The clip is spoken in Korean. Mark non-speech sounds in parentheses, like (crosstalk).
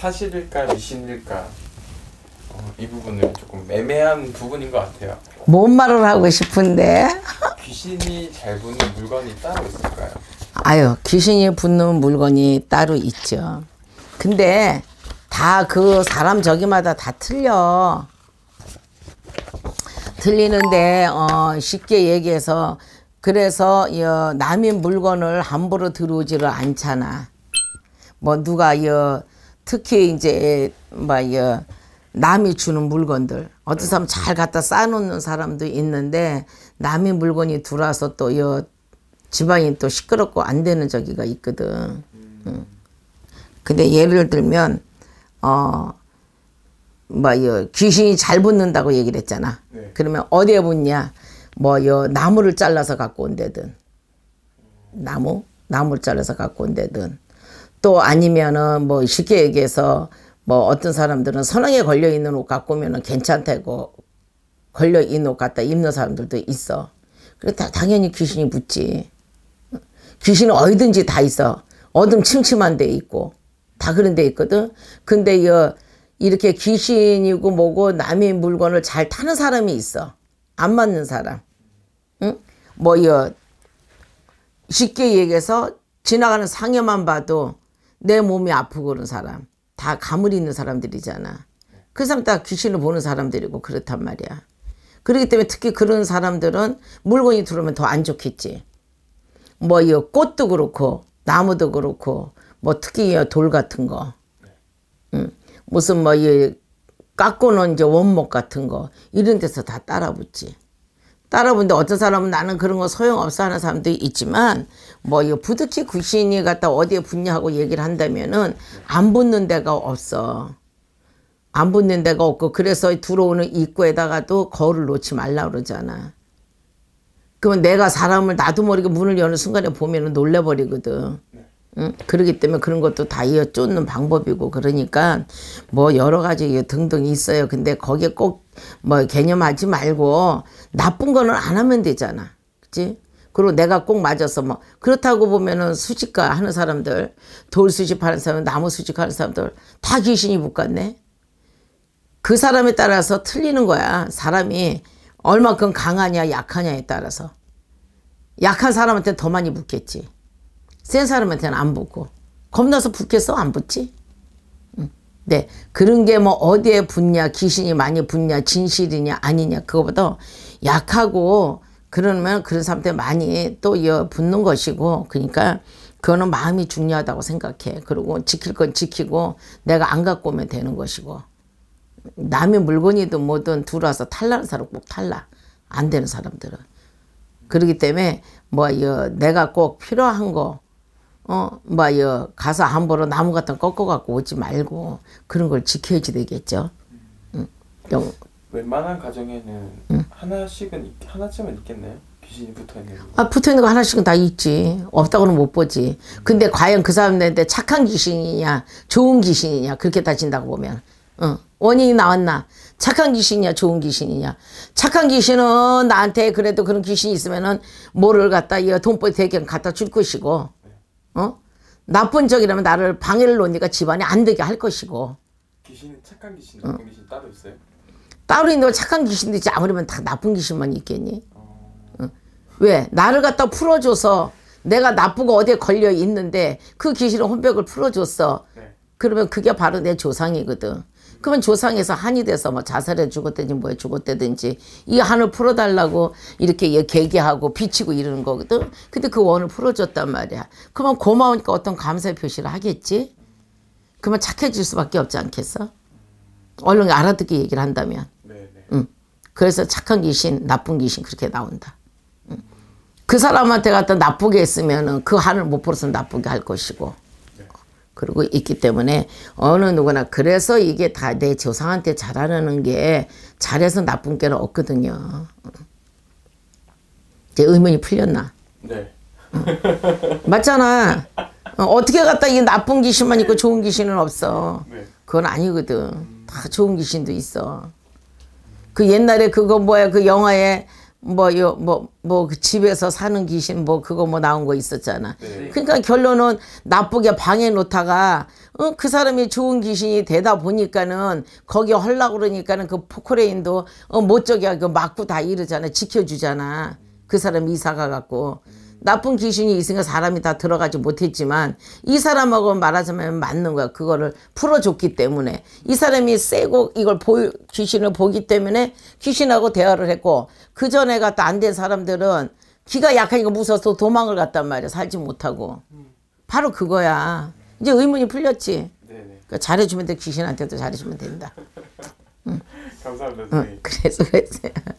사실일까 미신일까 어, 이 부분은 조금 애매한 부분인 것 같아요. 뭔 말을 하고 싶은데? (laughs) 귀신이 잘 붙는 물건이 따로 있을까요? 아유, 귀신이 붙는 물건이 따로 있죠. 근데 다 그 사람 저기마다 다 틀려. 틀리는데 어, 쉽게 얘기해서 그래서 여, 어, 남의 물건을 함부로 들어오지를 않잖아. 뭐 누가 여 특히 이제 뭐야 남이 주는 물건들 어떤 사람 잘 갖다 싸놓는 사람도 있는데 남이 물건이 들어와서 또여 지방이 또 시끄럽고 안 되는 저기가 있거든. 근데 예를 들면 어뭐여 귀신이 잘 붙는다고 얘기를 했잖아. 네. 그러면 어디에 붙냐? 뭐여 나무를 잘라서 갖고 온다든 나무 나무를 잘라서 갖고 온다든 또 아니면은 뭐 쉽게 얘기해서 뭐 어떤 사람들은 선왕에 걸려 있는 옷 갖고 오면은 괜찮다고 걸려 있는 옷 갖다 입는 사람들도 있어. 그래 다 당연히 귀신이 붙지 귀신은 어디든지 다 있어. 어둠 침침한 데 있고 다 그런 데 있거든. 근데 이 이렇게 귀신이고 뭐고 남의 물건을 잘 타는 사람이 있어. 안 맞는 사람. 응? 뭐, 여 쉽게 얘기해서 지나가는 상여만 봐도 내 몸이 아프고 그런 사람 다 가물이 있는 사람들이잖아. 그 사람 다 귀신을 보는 사람들이고 그렇단 말이야. 그렇기 때문에 특히 그런 사람들은 물건이 들어오면 더 안 좋겠지. 뭐 이 꽃도 그렇고 나무도 그렇고 뭐 특히 돌 같은 거. 응. 무슨 뭐이 깎고 놓은 이제 원목 같은 거 이런 데서 다 따라 붙지. 따라보는데 어떤 사람은 나는 그런 거 소용없어 하는 사람도 있지만 뭐 이거 부득이 구신이 갖다 어디에 붙냐 하고 얘기를 한다면은 안 붙는 데가 없어. 안 붙는 데가 없고 그래서 들어오는 입구에다가도 거울을 놓지 말라 그러잖아. 그러면 내가 사람을 나도 모르게 문을 여는 순간에 보면은 놀래버리거든. 응? 그러기 때문에 그런 것도 다 이어 쫓는 방법이고 그러니까 뭐 여러 가지 등등 있어요. 근데 거기에 꼭뭐 개념하지 말고 나쁜 거는 안 하면 되잖아. 그치? 그리고 내가 꼭 맞아서 뭐 그렇다고 보면은 수직가 하는 사람들 돌 수집하는 사람 나무 수직하는 사람들 다 귀신이 묶었네. 그 사람에 따라서 틀리는 거야. 사람이 얼마큼 강하냐 약하냐에 따라서. 약한 사람한테 더 많이 붙겠지. 센 사람한테는 안 붙고. 겁나서 붙겠어? 안 붙지? 네, 그런 게 뭐 어디에 붙냐, 귀신이 많이 붙냐, 진실이냐, 아니냐, 그거보다 약하고, 그러면 그런 사람한테 많이 또 이어 붙는 것이고, 그러니까, 그거는 마음이 중요하다고 생각해. 그리고 지킬 건 지키고, 내가 안 갖고 오면 되는 것이고, 남의 물건이든 뭐든 들어와서 탈라는 사람 꼭 탈라. 안 되는 사람들은. 그러기 때문에, 뭐, 내가 꼭 필요한 거, 어, 막, 뭐, 여, 가서 함부로 나무 같은 거 꺾어갖고 오지 말고, 그런 걸 지켜야지 되겠죠. 응. 좀. 웬만한 가정에는 응. 하나씩은, 하나쯤은 있겠네요. 귀신이 붙어 있는 거. 아, 붙어 있는 거 하나씩은 다 있지. 없다고는 못 보지. 근데 과연 그 사람들한테 착한 귀신이냐, 좋은 귀신이냐, 그렇게 따진다고 보면. 응. 어. 원인이 나왔나? 착한 귀신이냐, 좋은 귀신이냐? 착한 귀신은 나한테 그래도 그런 귀신이 있으면은 뭐를 갖다, 이 돈벌이 대견 갖다 줄 것이고, 어? 나쁜 적이라면 나를 방해를 놓으니까 집안이 안 되게 할 것이고. 귀신 착한 귀신, 나쁜 어. 귀신 따로 있어요? 따로 있는 건 착한 귀신도 있지 아무리면 다 나쁜 귀신만 있겠니? 어... 어. 왜? 나를 갖다 풀어줘서 내가 나쁘고 어디에 걸려 있는데 그 귀신의 혼벽을 풀어줬어. 네. 그러면 그게 바로 내 조상이거든. 그러면 조상에서 한이 돼서 뭐 자살해 죽었대든지 뭐에 죽었대든지 이 한을 풀어달라고 이렇게 얘기하고 비치고 이러는 거거든. 근데 그 원을 풀어줬단 말이야. 그러면 고마우니까 어떤 감사의 표시를 하겠지. 그러면 착해질 수밖에 없지 않겠어? 얼른 알아듣게 얘기를 한다면. 네, 네. 응. 그래서 착한 귀신, 나쁜 귀신 그렇게 나온다. 응. 그 사람한테 갖다 나쁘게 했으면은 그 한을 못 풀어서 나쁘게 할 것이고. 그리고 있기 때문에 어느 누구나 그래서 이게 다 내 조상한테 잘하라는 게 잘해서 나쁜 게는 없거든요. 제 의문이 풀렸나? 네. 어. 맞잖아. 어, 어떻게 갖다 이게 나쁜 귀신만 있고 좋은 귀신은 없어. 네. 그건 아니거든. 다 좋은 귀신도 있어. 그 옛날에 그거 뭐야 그 영화에 뭐요 뭐뭐 그 집에서 사는 귀신 뭐 그거 뭐 나온 거 있었잖아. 네. 그러니까 결론은 나쁘게 방에 놓다가 어, 그 사람이 좋은 귀신이 되다 보니까는 거기 헐라 그러니까는 그 포크레인도 어, 못 저기 그 막고 다 이러잖아. 지켜주잖아. 그 사람 이사가 갖고. 음. 나쁜 귀신이 있으니까 사람이 다 들어가지 못했지만 이 사람하고 말하자면 맞는 거야. 그거를 풀어줬기 때문에 이 사람이 세고 이걸 보유, 귀신을 보기 때문에 귀신하고 대화를 했고 그 전에 갔다 안 된 사람들은 귀가 약하니까 무서워서 도망을 갔단 말이야. 살지 못하고. 바로 그거야. 이제 의문이 풀렸지. 그러니까 잘해주면 돼. 귀신한테도 잘해주면 된다. 응. (laughs) 감사합니다. 응. 그래서 그랬어요.